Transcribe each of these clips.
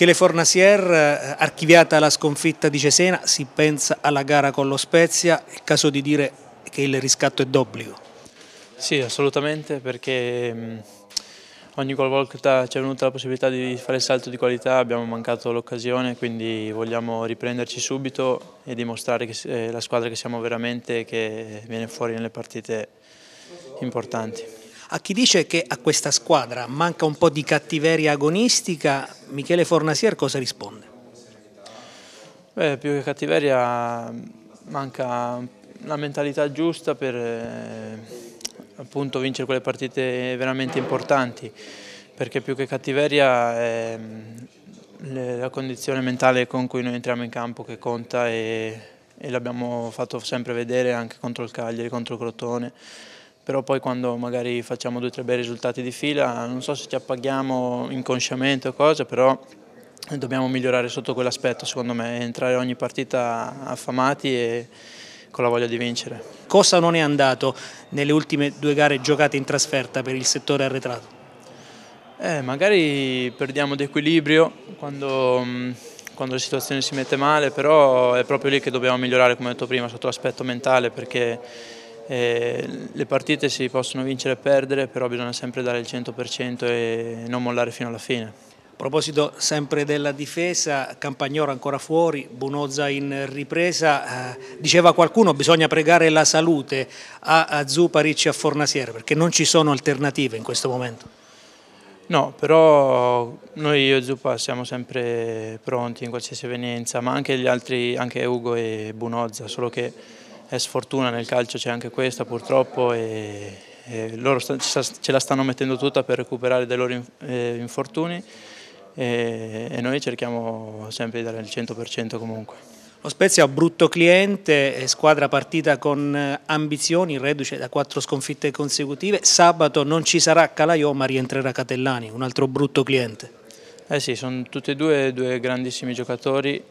Michele Fornasier, eh, archiviata la sconfitta di Cesena, si pensa alla gara con lo Spezia, è caso di dire che il riscatto è d'obbligo. Sì, assolutamente, perché mm, ogni volta ci è venuta la possibilità di fare il salto di qualità abbiamo mancato l'occasione, quindi vogliamo riprenderci subito e dimostrare che eh, la squadra che siamo veramente che viene fuori nelle partite importanti. A chi dice che a questa squadra manca un po' di cattiveria agonistica, Michele Fornasier cosa risponde? Beh, più che cattiveria manca la mentalità giusta per eh, appunto vincere quelle partite veramente importanti, perché più che cattiveria è mm, la condizione mentale con cui noi entriamo in campo che conta e, e l'abbiamo fatto sempre vedere anche contro il Cagliari, contro il Crotone però poi quando magari facciamo due o tre bei risultati di fila, non so se ci appaghiamo inconsciamente o cosa, però dobbiamo migliorare sotto quell'aspetto secondo me, entrare ogni partita affamati e con la voglia di vincere. Cosa non è andato nelle ultime due gare giocate in trasferta per il settore arretrato? Eh, magari perdiamo d'equilibrio quando, mm, quando, la situazione si mette male, però è proprio lì che dobbiamo migliorare, come ho detto prima, sotto l'aspetto mentale, perché eh, le partite si possono vincere e perdere, però bisogna sempre dare il 100% e non mollare fino alla fine. A proposito sempre della difesa, Campagnolo ancora fuori, Bunozza in ripresa, eh, diceva qualcuno bisogna pregare la salute a, a Zuparic e a Fornasiere perché non ci sono alternative in questo momento. No, però noi io e Zuppa siamo sempre pronti in qualsiasi evenienza, ma anche gli altri, anche Ugo e Bunozza, solo che è sfortuna nel calcio, c'è anche questa purtroppo e, e loro ce la stanno mettendo tutta per recuperare dei loro eh, infortuni e, e noi cerchiamo sempre di dare il 100% comunque. Lo Spezia brutto cliente, eh, squadra partita con eh, ambizioni, reduce da quattro sconfitte consecutive. Sabato non ci sarà Calaiò ma rientrerà Catellani, un altro brutto cliente. Eh sì, sono tutti e due, due grandissimi giocatori,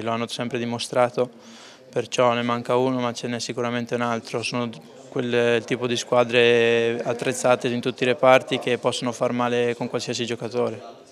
lo hanno sempre dimostrato perciò ne manca uno ma ce n'è sicuramente un altro, sono quel tipo di squadre attrezzate in tutti i reparti che possono far male con qualsiasi giocatore.